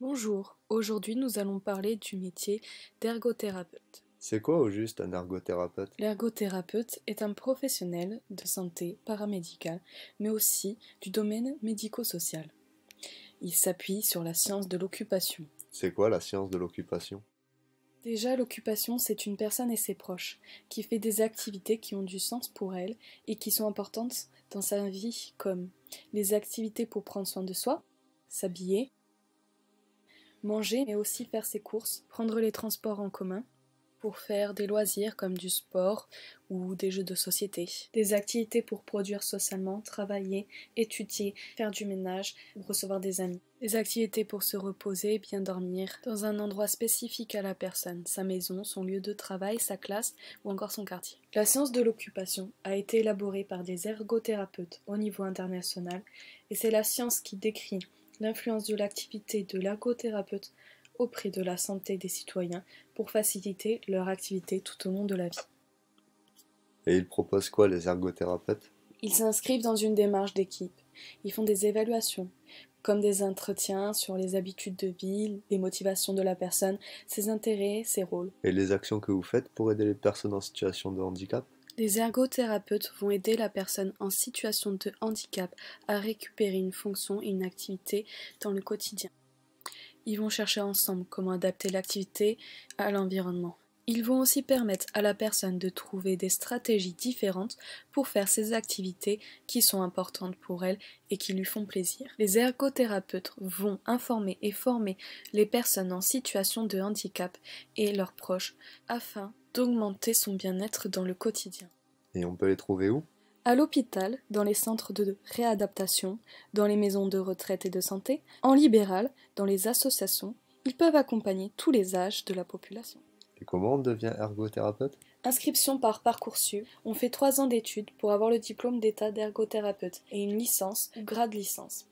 Bonjour, aujourd'hui nous allons parler du métier d'ergothérapeute. C'est quoi au juste un ergothérapeute L'ergothérapeute est un professionnel de santé paramédicale, mais aussi du domaine médico-social. Il s'appuie sur la science de l'occupation. C'est quoi la science de l'occupation Déjà, l'occupation, c'est une personne et ses proches, qui fait des activités qui ont du sens pour elle et qui sont importantes dans sa vie, comme les activités pour prendre soin de soi, s'habiller, manger, mais aussi faire ses courses, prendre les transports en commun, pour faire des loisirs comme du sport ou des jeux de société, des activités pour produire socialement, travailler, étudier, faire du ménage ou recevoir des amis, des activités pour se reposer et bien dormir dans un endroit spécifique à la personne, sa maison, son lieu de travail, sa classe ou encore son quartier. La science de l'occupation a été élaborée par des ergothérapeutes au niveau international et c'est la science qui décrit l'influence de l'activité de l'ergothérapeute au prix de la santé des citoyens pour faciliter leur activité tout au long de la vie. Et ils proposent quoi les ergothérapeutes Ils s'inscrivent dans une démarche d'équipe. Ils font des évaluations, comme des entretiens sur les habitudes de vie, les motivations de la personne, ses intérêts, ses rôles. Et les actions que vous faites pour aider les personnes en situation de handicap les ergothérapeutes vont aider la personne en situation de handicap à récupérer une fonction et une activité dans le quotidien. Ils vont chercher ensemble comment adapter l'activité à l'environnement. Ils vont aussi permettre à la personne de trouver des stratégies différentes pour faire ses activités qui sont importantes pour elle et qui lui font plaisir. Les ergothérapeutes vont informer et former les personnes en situation de handicap et leurs proches afin d'augmenter son bien-être dans le quotidien. Et on peut les trouver où à l'hôpital, dans les centres de réadaptation, dans les maisons de retraite et de santé, en libéral, dans les associations, ils peuvent accompagner tous les âges de la population. Et comment on devient ergothérapeute Inscription par Parcoursup, on fait trois ans d'études pour avoir le diplôme d'état d'ergothérapeute et une licence ou grade licence.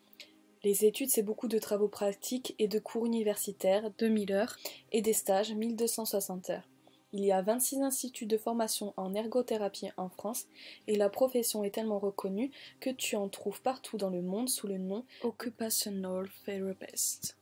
Les études, c'est beaucoup de travaux pratiques et de cours universitaires, 2000 heures, et des stages, 1260 heures. Il y a 26 instituts de formation en ergothérapie en France et la profession est tellement reconnue que tu en trouves partout dans le monde sous le nom Occupational Therapist.